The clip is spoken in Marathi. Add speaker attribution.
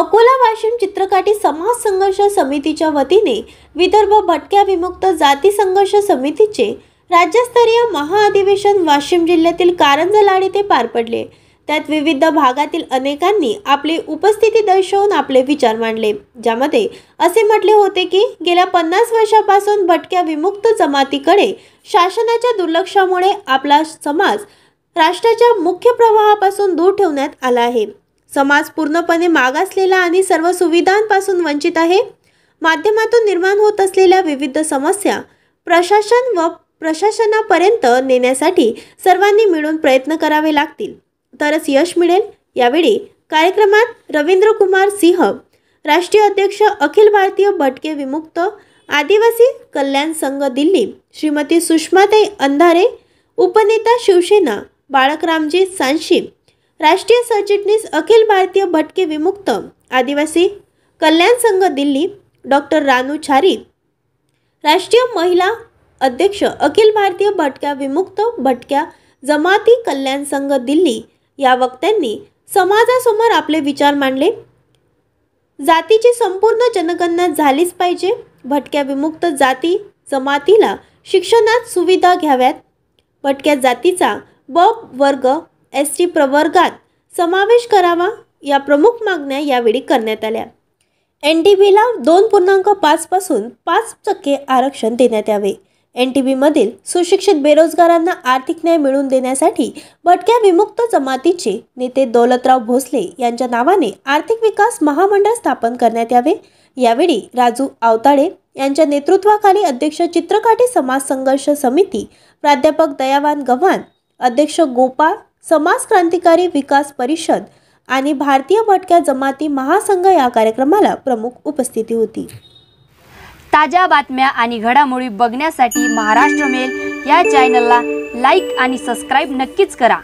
Speaker 1: अकोला वाशिम चित्रकाटी समाज संघर्ष समितीच्या वतीने विदर्भ भटक्या विमुक्त जाती संघर्ष समितीचे राज्यस्तरीय महाअधिवेशन वाशिम जिल्ह्यातील कारंजलाड येथे पार पडले त्यात विविध भागातील अनेकांनी आपली उपस्थिती दर्शवून आपले विचार मांडले ज्यामध्ये असे म्हटले होते की गेल्या पन्नास वर्षापासून भटक्या विमुक्त जमातीकडे शासनाच्या दुर्लक्षामुळे आपला समाज राष्ट्राच्या मुख्य प्रवाहापासून दूर ठेवण्यात आला आहे समाज पूर्णपणे मागासलेला आणि सर्व सुविधांपासून वंचित आहे माध्यमातून निर्माण होत असलेल्या विविध समस्या प्रशासन व प्रशासनापर्यंत नेण्यासाठी सर्वांनी मिळून प्रयत्न करावे लागतील तरच यश मिळेल यावेळी कार्यक्रमात रवींद्र कुमार सिंह राष्ट्रीय अध्यक्ष अखिल भारतीय भटके विमुक्त आदिवासी कल्याण संघ दिल्ली श्रीमती सुषमाताई अंधारे उपनेता शिवसेना बाळकरामजी सांशी राष्ट्रीय सरचिटणीस अखिल भारतीय भटके विमुक्त आदिवासी कल्याण संघ दिल्ली डॉक्टर रानू छारी राष्ट्रीय महिला अध्यक्ष अखिल भारतीय भटक्या विमुक्त भटक्या जमाती कल्याण संघ दिल्ली या वक्त्यांनी समाजासमोर आपले विचार मांडले जातीची संपूर्ण जनगणना झालीच पाहिजे भटक्या विमुक्त जाती जमातीला शिक्षणात सुविधा घ्याव्यात भटक्या जातीचा ब वर्ग एस टी प्रवर्गात समावेश करावा या प्रमुख मागण्या यावेळी करण्यात आल्या एन टी बीला दोन पूर्णांक पाचपासून पाच टक्के आरक्षण देण्यात यावे एन टी बीमधील सुशिक्षित बेरोजगारांना आर्थिक न्याय मिळवून देण्यासाठी भटक्या विमुक्त जमातीचे नेते दौलतराव भोसले यांच्या नावाने आर्थिक विकास महामंडळ स्थापन करण्यात यावे यावेळी राजू आवताळे यांच्या नेतृत्वाखाली अध्यक्ष चित्रकाठी समाज संघर्ष समिती प्राध्यापक दयावान गव्हाण अध्यक्ष गोपाळ समाज क्रांतिकारी विकास परिषद आणि भारतीय भटक्या जमाती महासंघ या कार्यक्रमाला प्रमुख उपस्थिती होती ताज्या बातम्या आणि घडामोडी बघण्यासाठी महाराष्ट्र मेल या चॅनलला लाईक आणि सबस्क्राईब नक्कीच करा